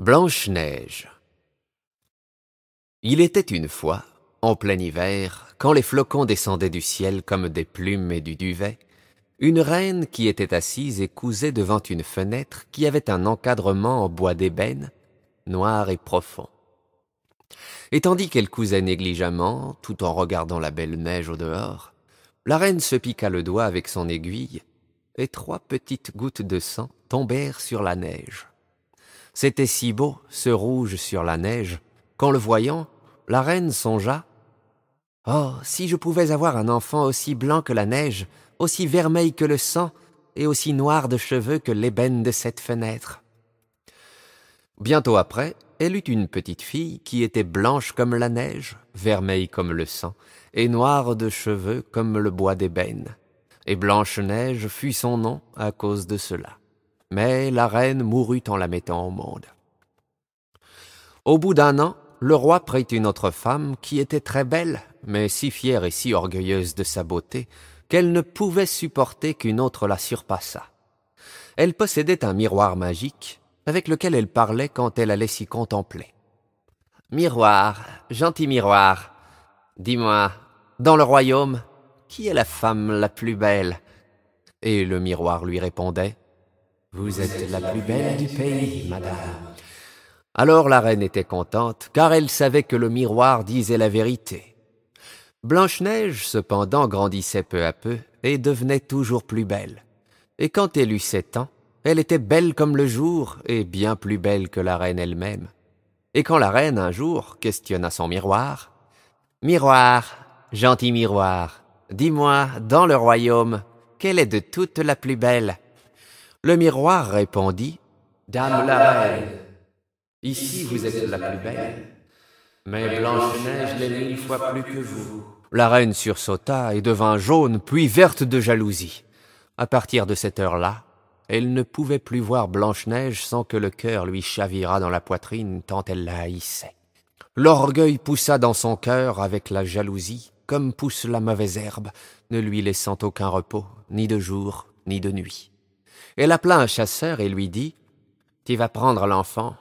Blanche-Neige Il était une fois, en plein hiver, quand les flocons descendaient du ciel comme des plumes et du duvet, une reine qui était assise et cousait devant une fenêtre qui avait un encadrement en bois d'ébène, noir et profond. Et tandis qu'elle cousait négligemment, tout en regardant la belle neige au dehors, la reine se piqua le doigt avec son aiguille, et trois petites gouttes de sang tombèrent sur la neige. C'était si beau, ce rouge sur la neige, qu'en le voyant, la reine songea Oh, si je pouvais avoir un enfant aussi blanc que la neige, aussi vermeil que le sang, et aussi noir de cheveux que l'ébène de cette fenêtre. Bientôt après, elle eut une petite fille qui était blanche comme la neige, vermeille comme le sang, et noire de cheveux comme le bois d'ébène. Et Blanche-Neige fut son nom à cause de cela mais la reine mourut en la mettant au monde. Au bout d'un an, le roi prit une autre femme qui était très belle, mais si fière et si orgueilleuse de sa beauté qu'elle ne pouvait supporter qu'une autre la surpassât. Elle possédait un miroir magique avec lequel elle parlait quand elle allait s'y contempler. Miroir, gentil miroir, dis-moi, dans le royaume, qui est la femme la plus belle Et le miroir lui répondait vous êtes la plus belle du pays, madame. Alors la reine était contente, car elle savait que le miroir disait la vérité. Blanche-Neige, cependant, grandissait peu à peu et devenait toujours plus belle. Et quand elle eut sept ans, elle était belle comme le jour et bien plus belle que la reine elle-même. Et quand la reine, un jour, questionna son miroir, Miroir, gentil miroir, dis-moi, dans le royaume, quelle est de toutes la plus belle le miroir répondit Dame la reine, ici vous êtes la plus belle, mais Blanche-Neige l'est mille fois plus que vous. La reine sursauta et devint jaune puis verte de jalousie. À partir de cette heure-là, elle ne pouvait plus voir Blanche-Neige sans que le cœur lui chavira dans la poitrine tant elle la haïssait. L'orgueil poussa dans son cœur avec la jalousie, comme pousse la mauvaise herbe, ne lui laissant aucun repos, ni de jour, ni de nuit. Elle appela un chasseur et lui dit Tu vas prendre l'enfant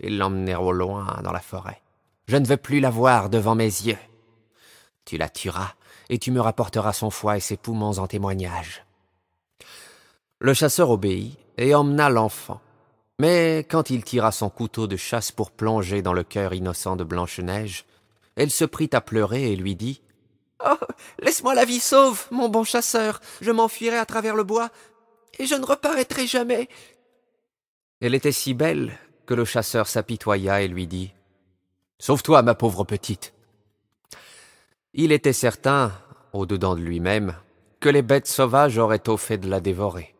et l'emmener au loin dans la forêt. Je ne veux plus la voir devant mes yeux. Tu la tueras et tu me rapporteras son foie et ses poumons en témoignage. Le chasseur obéit et emmena l'enfant. Mais quand il tira son couteau de chasse pour plonger dans le cœur innocent de Blanche-Neige, elle se prit à pleurer et lui dit Oh, laisse-moi la vie sauve, mon bon chasseur. Je m'enfuirai à travers le bois et je ne reparaîtrai jamais. Elle était si belle que le chasseur s'apitoya et lui dit Sauve-toi, ma pauvre petite. Il était certain, au-dedans de lui-même, que les bêtes sauvages auraient au fait de la dévorer.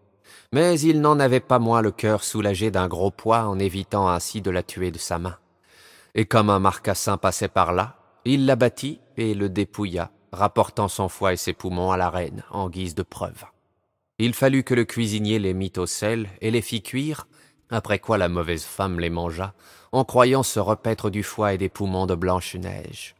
Mais il n'en avait pas moins le cœur soulagé d'un gros poids en évitant ainsi de la tuer de sa main. Et comme un marcassin passait par là, il l'abattit et le dépouilla, rapportant son foie et ses poumons à la reine en guise de preuve. Il fallut que le cuisinier les mit au sel et les fit cuire, après quoi la mauvaise femme les mangea, en croyant se repaître du foie et des poumons de Blanche-Neige.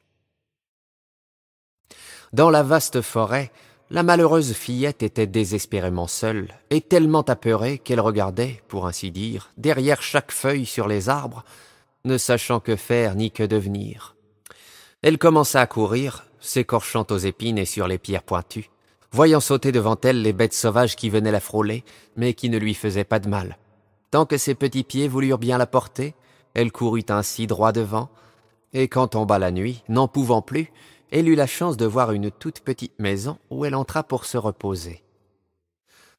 Dans la vaste forêt, la malheureuse fillette était désespérément seule et tellement apeurée qu'elle regardait, pour ainsi dire, derrière chaque feuille sur les arbres, ne sachant que faire ni que devenir. Elle commença à courir, s'écorchant aux épines et sur les pierres pointues, voyant sauter devant elle les bêtes sauvages qui venaient la frôler, mais qui ne lui faisaient pas de mal. Tant que ses petits pieds voulurent bien la porter, elle courut ainsi droit devant, et quand tomba la nuit, n'en pouvant plus, elle eut la chance de voir une toute petite maison où elle entra pour se reposer.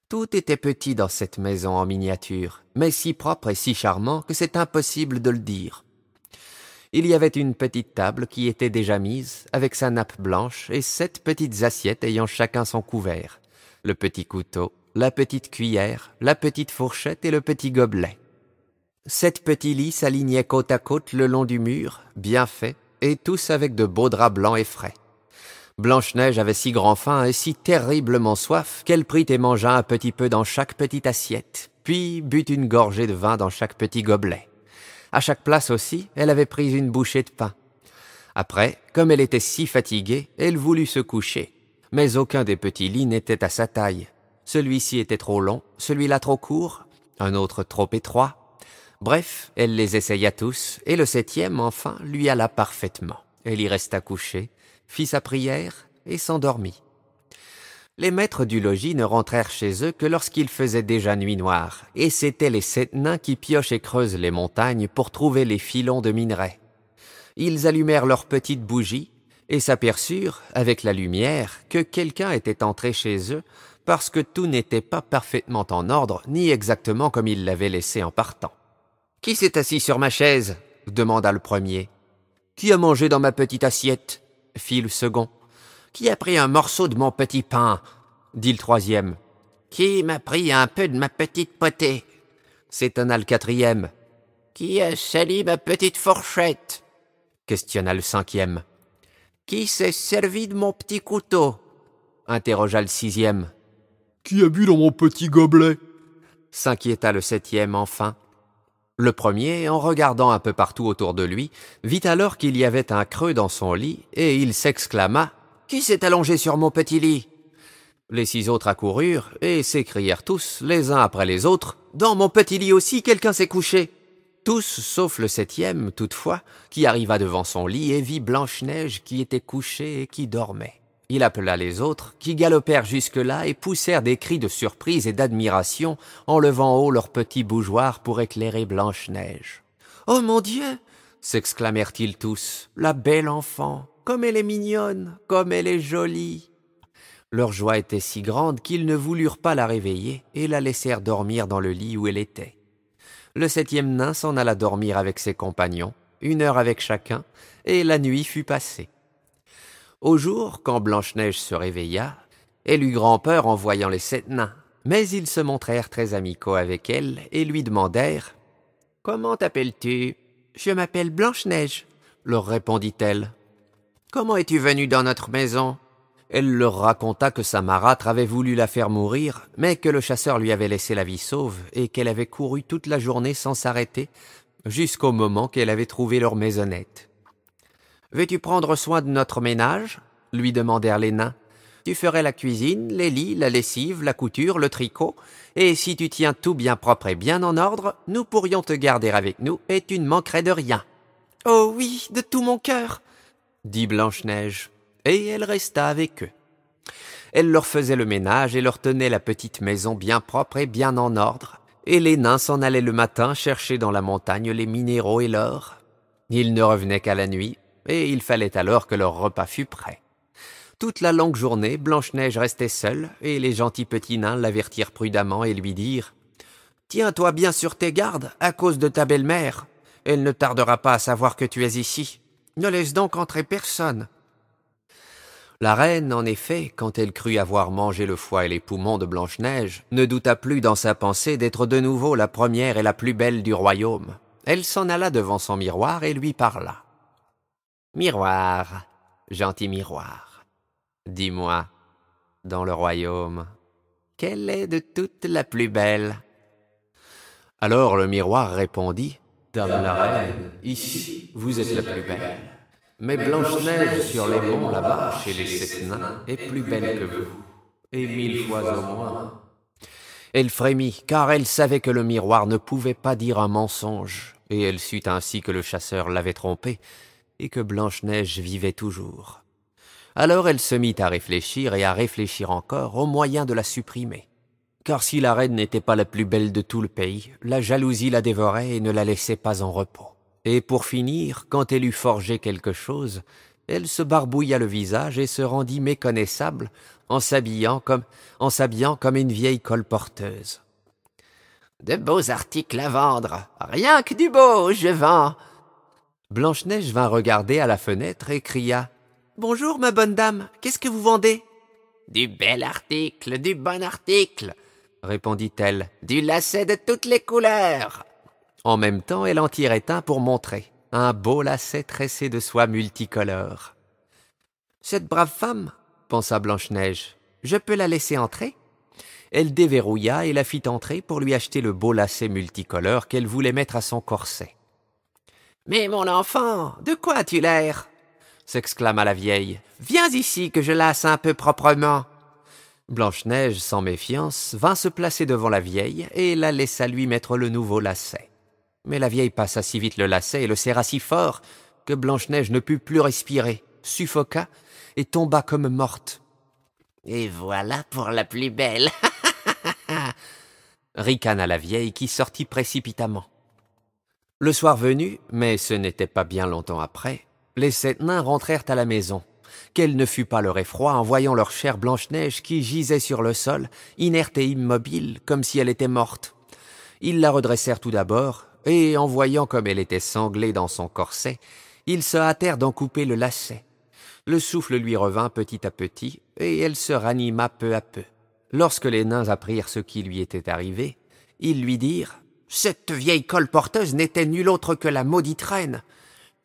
Tout était petit dans cette maison en miniature, mais si propre et si charmant que c'est impossible de le dire il y avait une petite table qui était déjà mise, avec sa nappe blanche et sept petites assiettes ayant chacun son couvert, le petit couteau, la petite cuillère, la petite fourchette et le petit gobelet. Sept petits lits s'alignaient côte à côte le long du mur, bien faits, et tous avec de beaux draps blancs et frais. Blanche-Neige avait si grand faim et si terriblement soif qu'elle prit et mangea un petit peu dans chaque petite assiette, puis but une gorgée de vin dans chaque petit gobelet. À chaque place aussi, elle avait pris une bouchée de pain. Après, comme elle était si fatiguée, elle voulut se coucher. Mais aucun des petits lits n'était à sa taille. Celui-ci était trop long, celui-là trop court, un autre trop étroit. Bref, elle les essaya tous, et le septième, enfin, lui alla parfaitement. Elle y resta couchée, fit sa prière et s'endormit les maîtres du logis ne rentrèrent chez eux que lorsqu'il faisait déjà nuit noire, et c'étaient les sept nains qui piochent et creusent les montagnes pour trouver les filons de minerai. Ils allumèrent leurs petites bougies, et s'aperçurent, avec la lumière, que quelqu'un était entré chez eux, parce que tout n'était pas parfaitement en ordre, ni exactement comme ils l'avaient laissé en partant. Qui s'est assis sur ma chaise demanda le premier. Qui a mangé dans ma petite assiette fit le second. Qui a pris un morceau de mon petit pain dit le troisième. Qui m'a pris un peu de ma petite potée s'étonna le quatrième. Qui a sali ma petite fourchette questionna le cinquième. Qui s'est servi de mon petit couteau interrogea le sixième. Qui a bu dans mon petit gobelet s'inquiéta le septième enfin. Le premier, en regardant un peu partout autour de lui, vit alors qu'il y avait un creux dans son lit, et il s'exclama qui s'est allongé sur mon petit lit Les six autres accoururent et s'écrièrent tous, les uns après les autres, Dans mon petit lit aussi, quelqu'un s'est couché. Tous, sauf le septième, toutefois, qui arriva devant son lit et vit Blanche-Neige qui était couchée et qui dormait. Il appela les autres, qui galopèrent jusque-là et poussèrent des cris de surprise et d'admiration en levant haut leurs petits bougeoirs pour éclairer Blanche-Neige. Oh mon Dieu s'exclamèrent-ils tous, la belle enfant comme elle est mignonne, comme elle est jolie. Leur joie était si grande qu'ils ne voulurent pas la réveiller et la laissèrent dormir dans le lit où elle était. Le septième nain s'en alla dormir avec ses compagnons, une heure avec chacun, et la nuit fut passée. Au jour, quand Blanche-Neige se réveilla, elle eut grand-peur en voyant les sept nains, mais ils se montrèrent très amicaux avec elle et lui demandèrent Comment t'appelles-tu Je m'appelle Blanche-Neige, leur répondit-elle. Comment es-tu venue dans notre maison Elle leur raconta que sa marâtre avait voulu la faire mourir, mais que le chasseur lui avait laissé la vie sauve et qu'elle avait couru toute la journée sans s'arrêter, jusqu'au moment qu'elle avait trouvé leur maisonnette. Veux-tu prendre soin de notre ménage lui demandèrent les nains. Tu ferais la cuisine, les lits, la lessive, la couture, le tricot, et si tu tiens tout bien propre et bien en ordre, nous pourrions te garder avec nous et tu ne manquerais de rien. Oh oui, de tout mon cœur, dit Blanche-Neige, et elle resta avec eux. Elle leur faisait le ménage et leur tenait la petite maison bien propre et bien en ordre, et les nains s'en allaient le matin chercher dans la montagne les minéraux et l'or. Ils ne revenaient qu'à la nuit, et il fallait alors que leur repas fût prêt. Toute la longue journée, Blanche-Neige restait seule, et les gentils petits nains l'avertirent prudemment et lui dirent Tiens-toi bien sur tes gardes, à cause de ta belle-mère. Elle ne tardera pas à savoir que tu es ici. Ne laisse donc entrer personne. La reine, en effet, quand elle crut avoir mangé le foie et les poumons de Blanche-Neige, ne douta plus dans sa pensée d'être de nouveau la première et la plus belle du royaume. Elle s'en alla devant son miroir et lui parla. Miroir, gentil miroir, dis-moi, dans le royaume, quelle est de toutes la plus belle Alors le miroir répondit Dame la reine, ici, vous êtes la plus belle. Mais Blanche-Neige sur les monts là-bas, chez les sept nains, est plus belle que vous, et mille fois au moins. Elle frémit, car elle savait que le miroir ne pouvait pas dire un mensonge, et elle sut ainsi que le chasseur l'avait trompée, et que Blanche-Neige vivait toujours. Alors elle se mit à réfléchir et à réfléchir encore au moyen de la supprimer car si la reine n'était pas la plus belle de tout le pays, la jalousie la dévorait et ne la laissait pas en repos. Et pour finir, quand elle eut forgé quelque chose, elle se barbouilla le visage et se rendit méconnaissable en s'habillant comme, une vieille colporteuse. De beaux articles à vendre, rien que du beau, je vends. Blanche-Neige vint regarder à la fenêtre et cria Bonjour, ma bonne dame, qu'est-ce que vous vendez Du bel article, du bon article, répondit-elle. Du lacet de toutes les couleurs. En même temps, elle en tirait un pour montrer, un beau lacet tressé de soie multicolore. Cette brave femme, pensa Blanche-Neige, je peux la laisser entrer Elle déverrouilla et la fit entrer pour lui acheter le beau lacet multicolore qu'elle voulait mettre à son corset. Mais mon enfant, de quoi as-tu l'air s'exclama la vieille. Viens ici que je lasse un peu proprement. Blanche-Neige, sans méfiance, vint se placer devant la vieille et la laissa lui mettre le nouveau lacet. Mais la vieille passa si vite le lacet et le serra si fort que Blanche-Neige ne put plus respirer, suffoqua et tomba comme morte. Et voilà pour la plus belle ricana la vieille qui sortit précipitamment. Le soir venu, mais ce n'était pas bien longtemps après, les sept nains rentrèrent à la maison qu'elle ne fut pas leur effroi en voyant leur chère Blanche-Neige qui gisait sur le sol, inerte et immobile, comme si elle était morte. Ils la redressèrent tout d'abord, et en voyant comme elle était sanglée dans son corset, ils se hâtèrent d'en couper le lacet. Le souffle lui revint petit à petit, et elle se ranima peu à peu. Lorsque les nains apprirent ce qui lui était arrivé, ils lui dirent Cette vieille colporteuse n'était nulle autre que la maudite reine.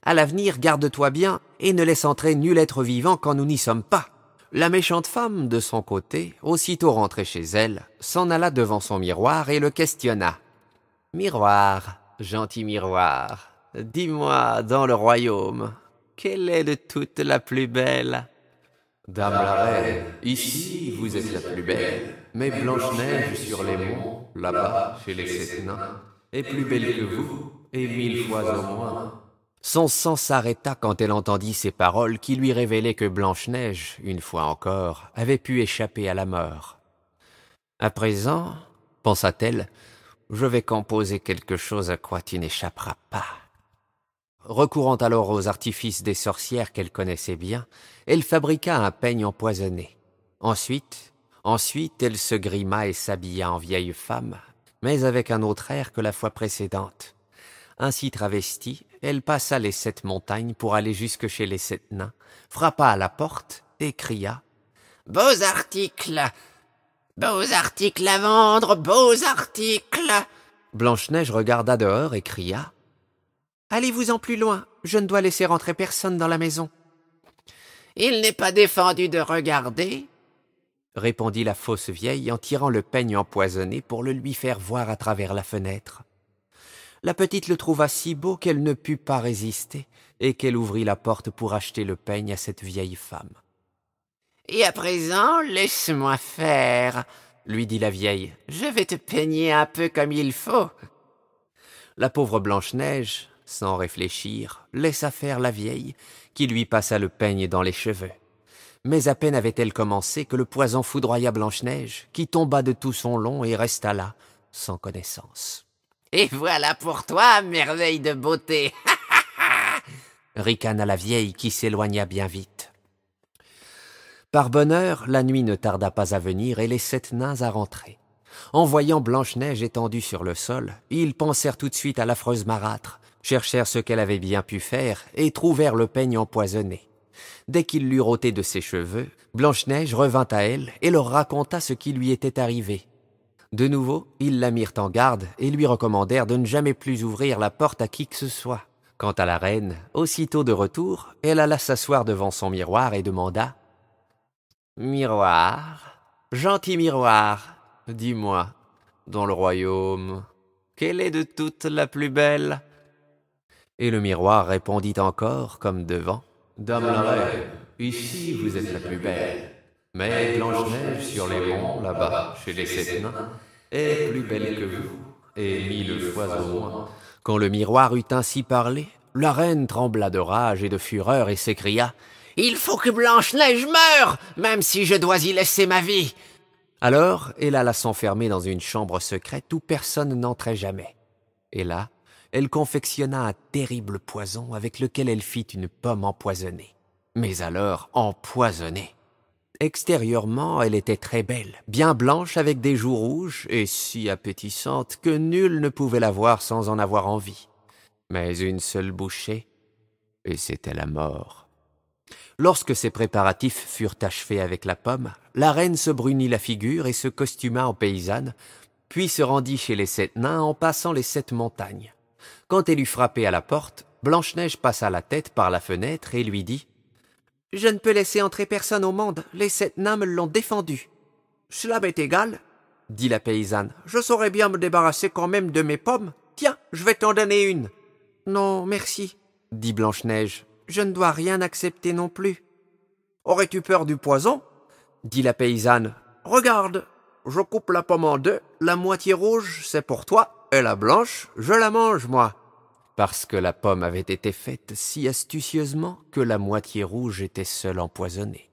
À l'avenir, garde-toi bien et ne laisse entrer nul être vivant quand nous n'y sommes pas. La méchante femme, de son côté, aussitôt rentrée chez elle, s'en alla devant son miroir et le questionna. Miroir, gentil miroir, dis-moi, dans le royaume, quelle est de toutes la plus belle Dame la reine, ici vous êtes la plus belle, mais Blanche-Neige sur les monts, là-bas, chez les sept nains, est plus belle que vous, et mille fois au moins. Son sang s'arrêta quand elle entendit ces paroles qui lui révélaient que Blanche-Neige, une fois encore, avait pu échapper à la mort. À présent, pensa-t-elle, je vais composer quelque chose à quoi tu n'échapperas pas. Recourant alors aux artifices des sorcières qu'elle connaissait bien, elle fabriqua un peigne empoisonné. Ensuite, ensuite, elle se grima et s'habilla en vieille femme, mais avec un autre air que la fois précédente. Ainsi travestie, elle passa les sept montagnes pour aller jusque chez les sept nains, frappa à la porte et cria Beaux articles Beaux articles à vendre Beaux articles Blanche-Neige regarda dehors et cria Allez-vous-en plus loin, je ne dois laisser rentrer personne dans la maison. Il n'est pas défendu de regarder, répondit la fausse vieille en tirant le peigne empoisonné pour le lui faire voir à travers la fenêtre la petite le trouva si beau qu'elle ne put pas résister et qu'elle ouvrit la porte pour acheter le peigne à cette vieille femme. Et à présent, laisse-moi faire, lui dit la vieille. Je vais te peigner un peu comme il faut. La pauvre Blanche-Neige, sans réfléchir, laissa faire la vieille, qui lui passa le peigne dans les cheveux. Mais à peine avait-elle commencé que le poison foudroya Blanche-Neige, qui tomba de tout son long et resta là, sans connaissance. Et voilà pour toi, merveille de beauté ricana la vieille qui s'éloigna bien vite. Par bonheur, la nuit ne tarda pas à venir et les sept nains à rentrer. En voyant Blanche-Neige étendue sur le sol, ils pensèrent tout de suite à l'affreuse marâtre, cherchèrent ce qu'elle avait bien pu faire et trouvèrent le peigne empoisonné. Dès qu'ils l'eurent ôté de ses cheveux, Blanche-Neige revint à elle et leur raconta ce qui lui était arrivé, de nouveau, ils la mirent en garde et lui recommandèrent de ne jamais plus ouvrir la porte à qui que ce soit. Quant à la reine, aussitôt de retour, elle alla s'asseoir devant son miroir et demanda Miroir, gentil miroir, dis-moi, dans le royaume, quelle est de toutes la plus belle Et le miroir répondit encore, comme devant Dame la reine, ici vous êtes la plus belle. Mais Blanche-Neige sur les monts, là-bas, chez les sept nains, est plus belle que vous, et mille fois au moins. Quand le miroir eut ainsi parlé, la reine trembla de rage et de fureur et s'écria Il faut que Blanche-Neige meure, même si je dois y laisser ma vie. Alors, elle alla s'enfermer dans une chambre secrète où personne n'entrait jamais. Et là, elle confectionna un terrible poison avec lequel elle fit une pomme empoisonnée. Mais alors empoisonnée. Extérieurement, elle était très belle, bien blanche avec des joues rouges et si appétissante que nul ne pouvait la voir sans en avoir envie. Mais une seule bouchée, et c'était la mort. Lorsque ces préparatifs furent achevés avec la pomme, la reine se brunit la figure et se costuma en paysanne, puis se rendit chez les sept nains en passant les sept montagnes. Quand elle eut frappé à la porte, Blanche-Neige passa la tête par la fenêtre et lui dit je ne peux laisser entrer personne au monde, les sept nains me l'ont défendu. Cela m'est égal, dit la paysanne. Je saurais bien me débarrasser quand même de mes pommes. Tiens, je vais t'en donner une. Non, merci, dit Blanche-Neige. Je ne dois rien accepter non plus. Aurais-tu peur du poison dit la paysanne. Regarde, je coupe la pomme en deux, la moitié rouge, c'est pour toi, et la blanche, je la mange, moi parce que la pomme avait été faite si astucieusement que la moitié rouge était seule empoisonnée.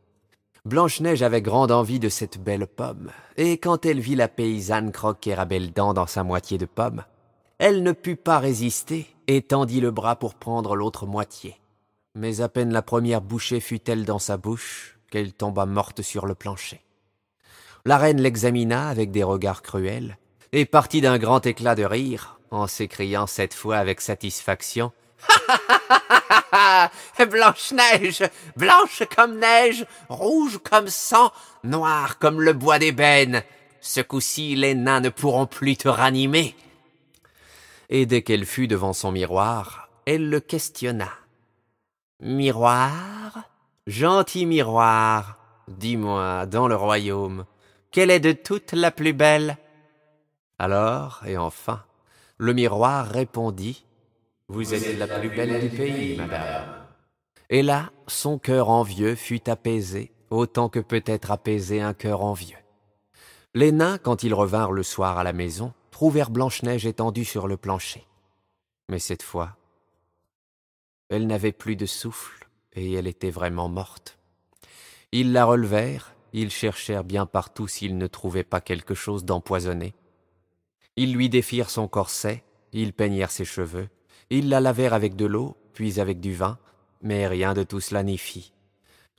Blanche-Neige avait grande envie de cette belle pomme, et quand elle vit la paysanne croquer à belles dents dans sa moitié de pomme, elle ne put pas résister et tendit le bras pour prendre l'autre moitié. Mais à peine la première bouchée fut-elle dans sa bouche qu'elle tomba morte sur le plancher. La reine l'examina avec des regards cruels et partit d'un grand éclat de rire en s'écriant cette fois avec satisfaction. Blanche-Neige, blanche comme neige, rouge comme sang, noir comme le bois d'ébène. Ce coup-ci, les nains ne pourront plus te ranimer. Et dès qu'elle fut devant son miroir, elle le questionna. Miroir, gentil miroir, dis-moi, dans le royaume, quelle est de toutes la plus belle Alors, et enfin, le miroir répondit Vous êtes la plus belle du pays, madame. Et là, son cœur envieux fut apaisé, autant que peut être apaisé un cœur envieux. Les nains, quand ils revinrent le soir à la maison, trouvèrent Blanche-Neige étendue sur le plancher. Mais cette fois, elle n'avait plus de souffle et elle était vraiment morte. Ils la relevèrent, ils cherchèrent bien partout s'ils ne trouvaient pas quelque chose d'empoisonné, ils lui défirent son corset, ils peignèrent ses cheveux, ils la lavèrent avec de l'eau, puis avec du vin, mais rien de tout cela n'y fit.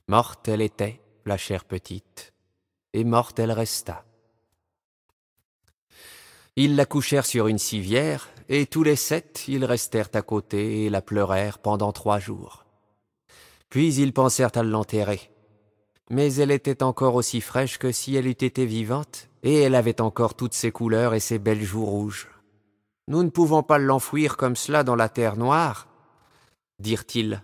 Morte elle était, la chère petite, et morte elle resta. Ils la couchèrent sur une civière, et tous les sept, ils restèrent à côté et la pleurèrent pendant trois jours. Puis ils pensèrent à l'enterrer. Mais elle était encore aussi fraîche que si elle eût été vivante, et elle avait encore toutes ses couleurs et ses belles joues rouges. Nous ne pouvons pas l'enfouir comme cela dans la terre noire, dirent-ils.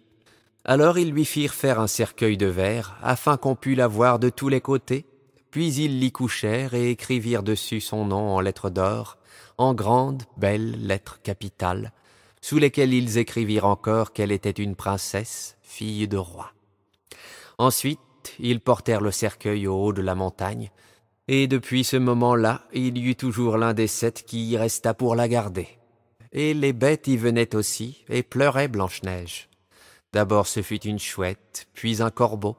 Alors ils lui firent faire un cercueil de verre, afin qu'on pût la voir de tous les côtés, puis ils l'y couchèrent et écrivirent dessus son nom en lettres d'or, en grandes, belles lettres capitales, sous lesquelles ils écrivirent encore qu'elle était une princesse, fille de roi. Ensuite, ils portèrent le cercueil au haut de la montagne, et depuis ce moment-là, il y eut toujours l'un des sept qui y resta pour la garder. Et les bêtes y venaient aussi, et pleuraient Blanche-Neige. D'abord ce fut une chouette, puis un corbeau,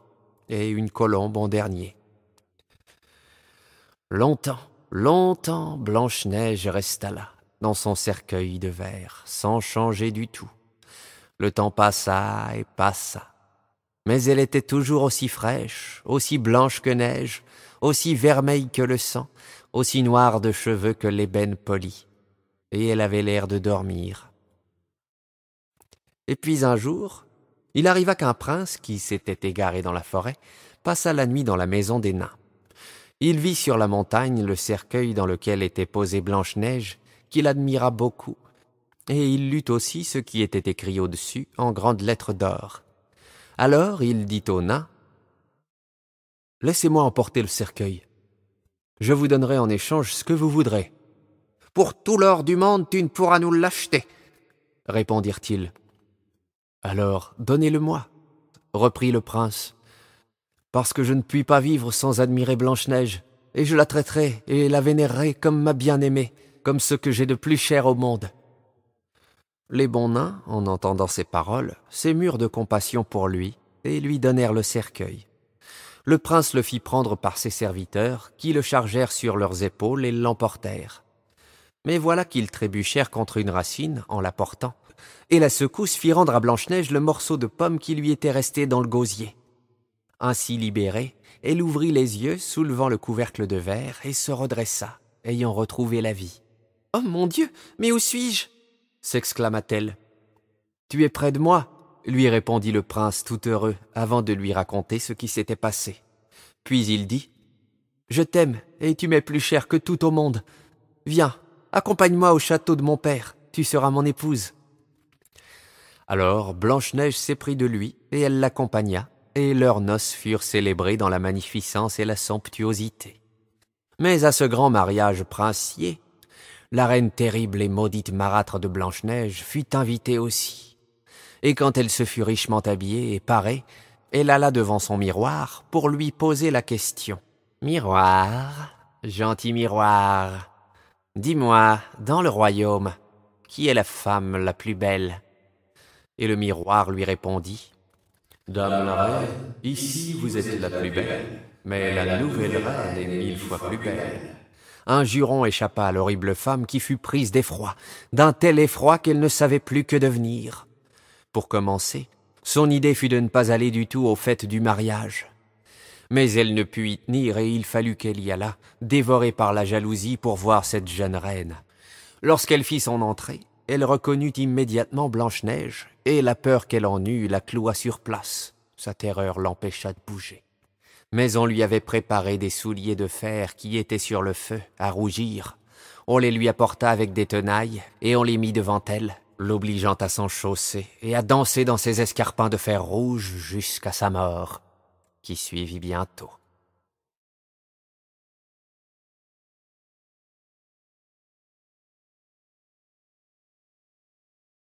et une colombe en dernier. Longtemps, longtemps, Blanche-Neige resta là, dans son cercueil de verre, sans changer du tout. Le temps passa et passa. Mais elle était toujours aussi fraîche, aussi blanche que neige, aussi vermeille que le sang, aussi noire de cheveux que l'ébène poli, et elle avait l'air de dormir. Et puis un jour, il arriva qu'un prince, qui s'était égaré dans la forêt, passa la nuit dans la maison des nains. Il vit sur la montagne le cercueil dans lequel était posée Blanche-Neige, qu'il admira beaucoup, et il lut aussi ce qui était écrit au-dessus en grandes lettres d'or. Alors il dit aux nains Laissez-moi emporter le cercueil. Je vous donnerai en échange ce que vous voudrez. Pour tout l'or du monde, tu ne pourras nous l'acheter, répondirent-ils. Alors, donnez-le-moi, reprit le prince, parce que je ne puis pas vivre sans admirer Blanche-Neige, et je la traiterai et la vénérerai comme ma bien-aimée, comme ce que j'ai de plus cher au monde. Les bons nains, en entendant ces paroles, s'émurent de compassion pour lui, et lui donnèrent le cercueil le prince le fit prendre par ses serviteurs, qui le chargèrent sur leurs épaules et l'emportèrent. Mais voilà qu'ils trébuchèrent contre une racine en la portant, et la secousse fit rendre à Blanche-Neige le morceau de pomme qui lui était resté dans le gosier. Ainsi libérée, elle ouvrit les yeux, soulevant le couvercle de verre, et se redressa, ayant retrouvé la vie. Oh mon Dieu, mais où suis-je s'exclama-t-elle. Tu es près de moi, lui répondit le prince tout heureux avant de lui raconter ce qui s'était passé. Puis il dit Je t'aime et tu m'es plus cher que tout au monde. Viens, accompagne-moi au château de mon père, tu seras mon épouse. Alors Blanche-Neige s'éprit de lui et elle l'accompagna, et leurs noces furent célébrées dans la magnificence et la somptuosité. Mais à ce grand mariage princier, la reine terrible et maudite marâtre de Blanche-Neige fut invitée aussi et quand elle se fut richement habillée et parée, elle alla devant son miroir pour lui poser la question. Miroir, gentil miroir, dis-moi, dans le royaume, qui est la femme la plus belle Et le miroir lui répondit. Dame la reine, ici vous êtes la plus belle, mais la nouvelle reine est mille fois plus belle. Un juron échappa à l'horrible femme qui fut prise d'effroi, d'un tel effroi qu'elle ne savait plus que devenir. Pour commencer, son idée fut de ne pas aller du tout aux fêtes du mariage. Mais elle ne put y tenir et il fallut qu'elle y allât, dévorée par la jalousie, pour voir cette jeune reine. Lorsqu'elle fit son entrée, elle reconnut immédiatement Blanche-Neige, et la peur qu'elle en eut la cloua sur place. Sa terreur l'empêcha de bouger. Mais on lui avait préparé des souliers de fer qui étaient sur le feu, à rougir. On les lui apporta avec des tenailles, et on les mit devant elle l'obligeant à s'enchausser et à danser dans ses escarpins de fer rouge jusqu'à sa mort, qui suivit bientôt.